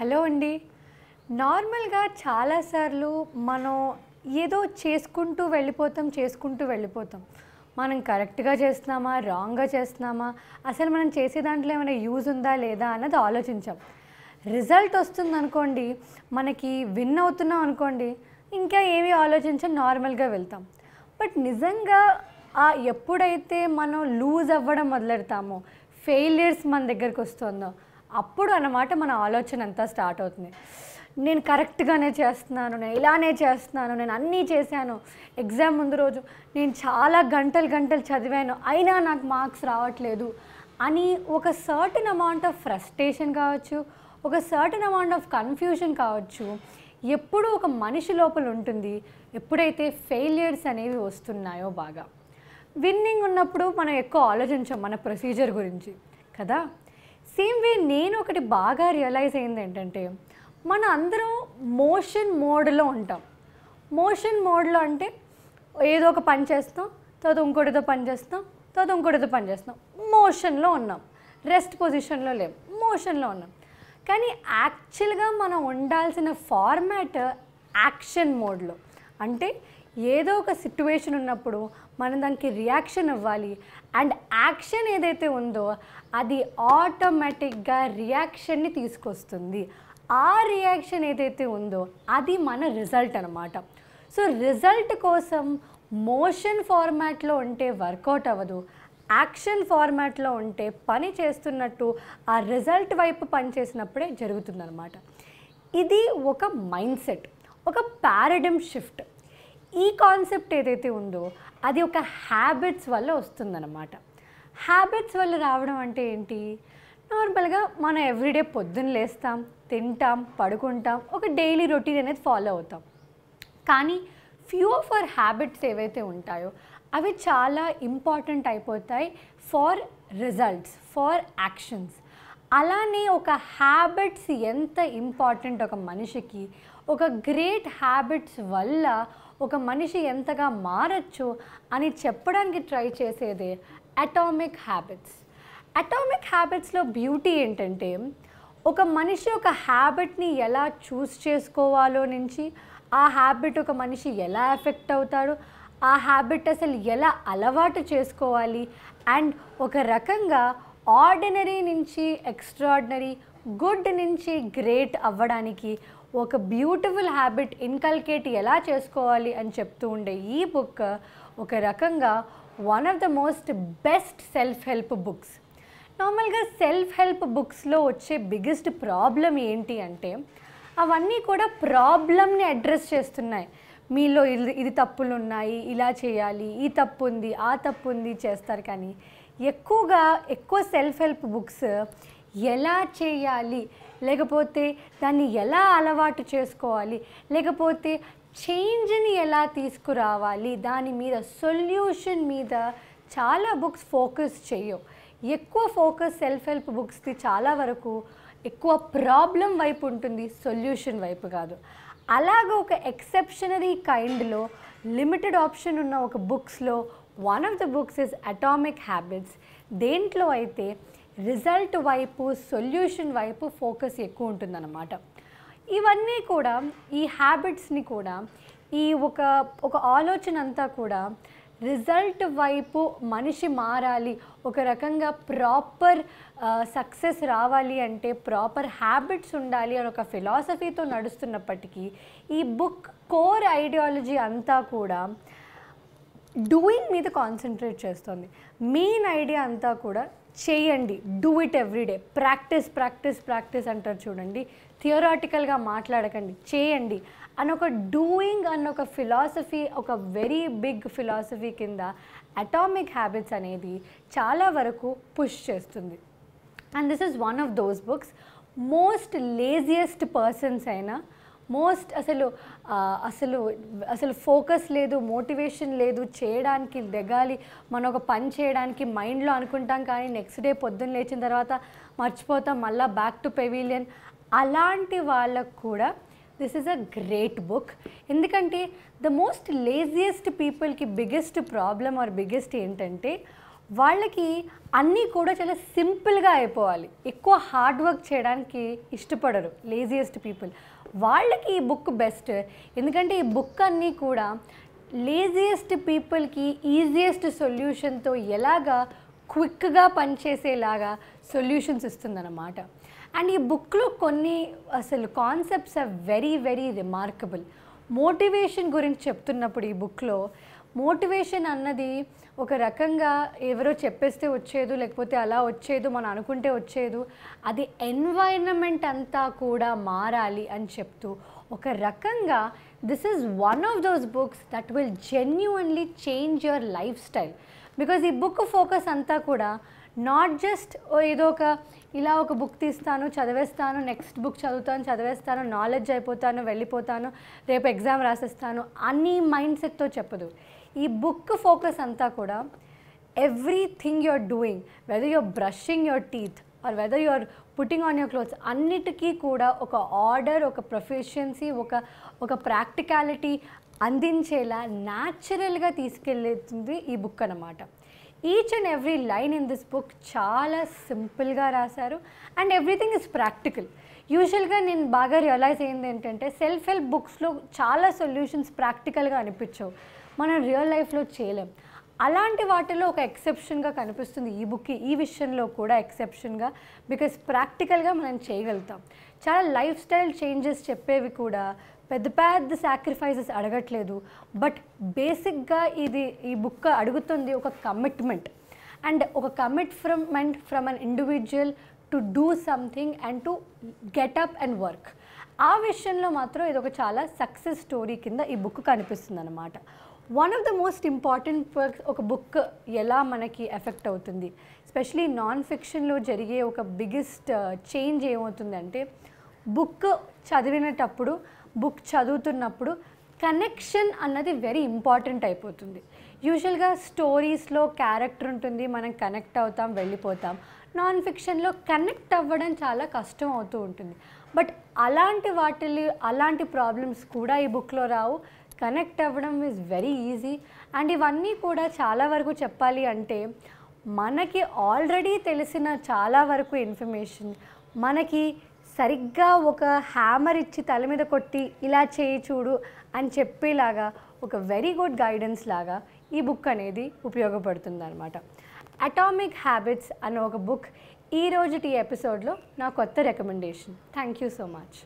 hello అండి నార్మల్గా చాలాసార్లు మనం ఏదో చేసుకుంటూ వెళ్ళిపోతాం చేసుకుంటూ వెళ్ళిపోతాం మనం కరెక్ట్గా చేస్తున్నామా రాంగ్గా చేస్తున్నామా అసలు మనం చేసే దాంట్లో ఏమైనా యూజ్ ఉందా లేదా అన్నది ఆలోచించాం రిజల్ట్ వస్తుంది అనుకోండి మనకి విన్ అవుతున్నాం అనుకోండి ఇంకా ఏమీ ఆలోచించం నార్మల్గా వెళ్తాం బట్ నిజంగా ఆ ఎప్పుడైతే మనం లూజ్ అవ్వడం మొదలెడతామో ఫెయిలియర్స్ మన దగ్గరికి వస్తుందో అప్పుడు అన్నమాట మన ఆలోచన అంతా స్టార్ట్ అవుతుంది నేను కరెక్ట్గానే చేస్తున్నాను నేను ఇలానే చేస్తున్నాను నేను అన్నీ చేశాను ఎగ్జామ్ ముందు రోజు నేను చాలా గంటలు గంటలు చదివాను అయినా నాకు మార్క్స్ రావట్లేదు అని ఒక సర్టన్ అమౌంట్ ఆఫ్ ఫ్రస్ట్రేషన్ కావచ్చు ఒక సర్టన్ అమౌంట్ ఆఫ్ కన్ఫ్యూషన్ కావచ్చు ఎప్పుడూ ఒక మనిషి లోపల ఉంటుంది ఎప్పుడైతే ఫెయిలియర్స్ అనేవి వస్తున్నాయో బాగా విన్నింగ్ ఉన్నప్పుడు మనం ఎక్కువ ఆలోచించాం మన ప్రొసీజర్ గురించి కదా సేమ్ వే నేను ఒకటి బాగా రియలైజ్ అయింది ఏంటంటే మన అందరం మోషన్ మోడ్లో ఉంటాం మోషన్ మోడ్లో అంటే ఏదో ఒక పని చేస్తాం తర్వాత ఇంకోటితో పని చేస్తాం తర్వాత ఇంకోటితో పని చేస్తాం మోషన్లో ఉన్నాం రెస్ట్ పొజిషన్లో లేం మోషన్లో ఉన్నాం కానీ యాక్చువల్గా మనం ఉండాల్సిన ఫార్మాట్ యాక్షన్ మోడ్లో అంటే ఏదో ఒక సిట్యువేషన్ ఉన్నప్పుడు మనం దానికి రియాక్షన్ ఇవ్వాలి అండ్ యాక్షన్ ఏదైతే ఉందో అది ఆటోమేటిక్గా రియాక్షన్ని తీసుకొస్తుంది ఆ రియాక్షన్ ఏదైతే ఉందో అది మన రిజల్ట్ అనమాట సో రిజల్ట్ కోసం మోషన్ ఫార్మాట్లో ఉంటే వర్కౌట్ అవ్వదు యాక్షన్ ఫార్మాట్లో ఉంటే పని చేస్తున్నట్టు ఆ రిజల్ట్ వైపు పనిచేసినప్పుడే జరుగుతుందనమాట ఇది ఒక మైండ్ సెట్ ఒక పారడమ్ షిఫ్ట్ ఈ కాన్సెప్ట్ ఏదైతే ఉందో అది ఒక హ్యాబిట్స్ వల్ల వస్తుందన్నమాట హ్యాబిట్స్ వల్ల రావడం అంటే ఏంటి నార్మల్గా మనం ఎవ్రీడే పొద్దున్న లేస్తాం తింటాం పడుకుంటాం ఒక డైలీ రొటీన్ అనేది ఫాలో అవుతాం కానీ ఫ్యూ ఆఫ్ అవర్ హ్యాబిట్స్ ఏవైతే ఉంటాయో అవి చాలా ఇంపార్టెంట్ అయిపోతాయి ఫార్ రిజల్ట్స్ ఫార్ యాక్షన్స్ అలానే ఒక హ్యాబిట్స్ ఎంత ఇంపార్టెంట్ ఒక మనిషికి ఒక గ్రేట్ హ్యాబిట్స్ వల్ల ఒక మనిషి ఎంతగా మారచ్చు అని చెప్పడానికి ట్రై చేసేదే అటామిక్ హ్యాబిట్స్ అటామిక్ హ్యాబిట్స్లో బ్యూటీ ఏంటంటే ఒక మనిషి ఒక హ్యాబిట్ని ఎలా చూస్ చేసుకోవాలో నుంచి ఆ హ్యాబిట్ ఒక మనిషి ఎలా ఎఫెక్ట్ అవుతాడు ఆ హ్యాబిట్ అసలు ఎలా అలవాటు చేసుకోవాలి అండ్ ఒక రకంగా ఆర్డినరీ నుంచి ఎక్స్ట్రాడినరీ గుడ్ నుంచి గ్రేట్ అవ్వడానికి ఒక బ్యూటిఫుల్ హ్యాబిట్ ఇన్కల్కేట్ ఎలా చేసుకోవాలి అని చెప్తూ ఉండే ఈ బుక్ ఒక రకంగా one of the most best self help books నార్మల్గా సెల్ఫ్ హెల్ప్ బుక్స్లో వచ్చే బిగ్గెస్ట్ ప్రాబ్లం ఏంటి అంటే అవన్నీ కూడా ప్రాబ్లమ్ని అడ్రస్ చేస్తున్నాయి మీలో ఇది తప్పులు ఉన్నాయి ఇలా చేయాలి ఈ తప్పు ఉంది ఆ తప్పు ఉంది చేస్తారు కానీ ఎక్కువగా ఎక్కువ సెల్ఫ్ హెల్ప్ బుక్స్ ఎలా చేయాలి లేకపోతే దాన్ని ఎలా అలవాటు చేసుకోవాలి లేకపోతే చేంజ్ని ఎలా తీసుకురావాలి దాని మీద సొల్యూషన్ మీద చాలా బుక్స్ ఫోకస్ చేయవు ఎక్కువ ఫోకస్ సెల్ఫ్ హెల్ప్ బుక్స్ది చాలా వరకు ఎక్కువ ప్రాబ్లం వైపు ఉంటుంది సొల్యూషన్ వైపు కాదు అలాగే ఒక ఎక్సెప్షనరీ కైండ్లో లిమిటెడ్ ఆప్షన్ ఉన్న ఒక బుక్స్లో one of the books is atomic habits దేంట్లో అయితే రిజల్ట్ వైపు సొల్యూషన్ వైపు ఫోకస్ ఎక్కువ ఉంటుందన్నమాట ఇవన్నీ కూడా ఈ హ్యాబిట్స్ని కూడా ఈ ఒక ఒక ఆలోచన అంతా కూడా రిజల్ట్ వైపు మనిషి మారాలి ఒక రకంగా ప్రాపర్ సక్సెస్ రావాలి అంటే ప్రాపర్ హ్యాబిట్స్ ఉండాలి అని ఒక ఫిలాసఫీతో నడుస్తున్నప్పటికీ ఈ బుక్ కోర్ ఐడియాలజీ అంతా కూడా డూయింగ్ మీద కాన్సన్ట్రేట్ చేస్తుంది మెయిన్ ఐడియా అంతా కూడా చేయండి do it everyday practice practice practice అంటారు చూడండి థియోరాటికల్గా మాట్లాడకండి చేయండి అని ఒక డూయింగ్ అన్న ఒక ఫిలాసఫీ ఒక వెరీ బిగ్ ఫిలాసఫీ కింద అటామిక్ హ్యాబిట్స్ అనేది చాలా వరకు పుష్ చేస్తుంది and this is one of those books most laziest persons అయినా మోస్ట్ అసలు అసలు అసలు ఫోకస్ లేదు మోటివేషన్ లేదు చేయడానికి దిగాలి మనం ఒక పని చేయడానికి మైండ్లో అనుకుంటాం కానీ నెక్స్ట్ డే పొద్దున్న లేచిన తర్వాత మర్చిపోతాం మళ్ళీ బ్యాక్ టు పెవీలియన్ అలాంటి వాళ్ళకు కూడా this is a great book ఎందుకంటే ద మోస్ట్ లేజియెస్ట్ పీపుల్కి బిగ్గెస్ట్ ప్రాబ్లం ఆర్ బిగ్గెస్ట్ ఏంటంటే వాళ్ళకి అన్నీ కూడా చాలా సింపుల్గా అయిపోవాలి ఎక్కువ హార్డ్ వర్క్ చేయడానికి ఇష్టపడరు లేజియెస్ట్ పీపుల్ వాళ్ళకి ఈ బుక్ బెస్ట్ ఎందుకంటే ఈ బుక్ అన్నీ కూడా లేజియెస్ట్ పీపుల్కి ఈజియెస్ట్ సొల్యూషన్తో ఎలాగా క్విక్గా పనిచేసేలాగా సొల్యూషన్స్ ఇస్తుందన్నమాట అండ్ ఈ బుక్లో కొన్ని అసలు concepts are very very remarkable motivation గురించి చెప్తున్నప్పుడు ఈ బుక్లో మోటివేషన్ అన్నది ఒక రకంగా ఎవరో చెప్పేస్తే వచ్చేదు లేకపోతే అలా వచ్చేదు మనం అనుకుంటే వచ్చేదు అది ఎన్వైరన్మెంట్ అంతా కూడా మారాలి అని చెప్తూ ఒక రకంగా this is one of those books that will genuinely change your life style because ఈ బుక్ ఫోకస్ అంతా కూడా నాట్ జస్ట్ ఏదో ఒక ఇలా ఒక బుక్ తీస్తాను చదివేస్తాను నెక్స్ట్ బుక్ చదువుతాను చదివేస్తాను నాలెడ్జ్ అయిపోతాను వెళ్ళిపోతాను రేపు ఎగ్జామ్ రాసేస్తాను అన్ని మైండ్ సెట్తో చెప్పదు ఈ బుక్ ఫోకస్ అంతా కూడా everything you're doing whether you're brushing your teeth or whether you're putting on your clothes అన్నిటికీ కూడా ఒక ఆర్డర్ ఒక ప్రొఫెషియన్సీ ఒక ఒక ప్రాక్టికాలిటీ అందించేలా న్యాచురల్గా తీసుకెళ్ళేది ఈ బుక్ అన్నమాట each and every line in this book చాలా సింపుల్గా రాశారు అండ్ ఎవ్రీథింగ్ ఇస్ ప్రాక్టికల్ యూజువల్గా నేను బాగా రియలైజ్ అయింది ఏంటంటే సెల్ఫ్ హెల్ప్ బుక్స్లో చాలా సొల్యూషన్స్ ప్రాక్టికల్గా అనిపించవు మనం రియల్ లైఫ్లో చేయలేం అలాంటి వాటిలో ఒక ఎక్సెప్షన్గా కనిపిస్తుంది ఈ బుక్కి ఈ విషయంలో కూడా ఎక్సెప్షన్గా బికాస్ ప్రాక్టికల్గా మనం చేయగలుగుతాం చాలా లైఫ్ స్టైల్ చేంజెస్ చెప్పేవి కూడా పెద్ద పెద్ద సాక్రిఫైసెస్ అడగట్లేదు బట్ బేసిక్గా ఇది ఈ బుక్ అడుగుతుంది ఒక కమిట్మెంట్ అండ్ ఒక commit from from an individual to do something and to get up and work ఆ విషయంలో మాత్రం ఇది ఒక చాలా సక్సెస్ స్టోరీ కింద ఈ బుక్ కనిపిస్తుంది అన్నమాట one of the most important ఒక బుక్ ఎలా మనకి ఎఫెక్ట్ అవుతుంది స్పెషలీ నాన్ ఫిక్షన్లో జరిగే ఒక బిగ్గెస్ట్ చేంజ్ uh, ఏమవుతుందంటే బుక్ చదివినటప్పుడు బుక్ చదువుతున్నప్పుడు కనెక్షన్ అన్నది వెరీ ఇంపార్టెంట్ అయిపోతుంది యూజువల్గా స్టోరీస్లో క్యారెక్టర్ ఉంటుంది మనం కనెక్ట్ అవుతాం వెళ్ళిపోతాం నాన్ ఫిక్షన్లో కనెక్ట్ అవ్వడం చాలా కష్టం అవుతూ ఉంటుంది బట్ అలాంటి వాటిని అలాంటి ప్రాబ్లమ్స్ కూడా ఈ బుక్లో రావు కనెక్ట్ అవ్వడం ఈజ్ వెరీ ఈజీ అండ్ ఇవన్నీ కూడా చాలా వరకు చెప్పాలి అంటే మనకి ఆల్రెడీ తెలిసిన చాలా వరకు ఇన్ఫర్మేషన్ మనకి సరిగ్గా ఒక హ్యామర్ ఇచ్చి తల మీద కొట్టి ఇలా చేయి చూడు అని చెప్పేలాగా ఒక వెరీ గుడ్ గైడెన్స్ లాగా ఈ బుక్ అనేది ఉపయోగపడుతుంది అనమాట అటామిక్ హ్యాబిట్స్ అనే ఒక బుక్ ఈరోజుటి ఎపిసోడ్లో నా కొత్త recommendation thank you so much